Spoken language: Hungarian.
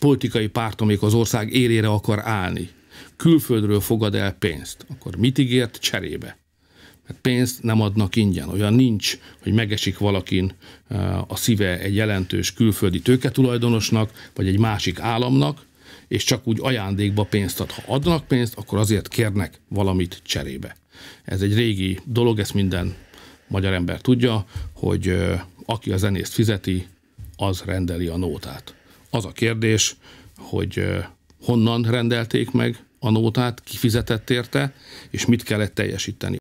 politikai párt, amelyik az ország élére akar állni, külföldről fogad el pénzt, akkor mit ígért cserébe? Mert pénzt nem adnak ingyen. Olyan nincs, hogy megesik valakin eh, a szíve egy jelentős külföldi tőketulajdonosnak, vagy egy másik államnak, és csak úgy ajándékba pénzt ad. Ha adnak pénzt, akkor azért kérnek valamit cserébe. Ez egy régi dolog, ezt minden magyar ember tudja, hogy eh, aki a zenészt fizeti, az rendeli a nótát. Az a kérdés, hogy honnan rendelték meg a nótát, kifizetett érte, és mit kellett teljesíteni.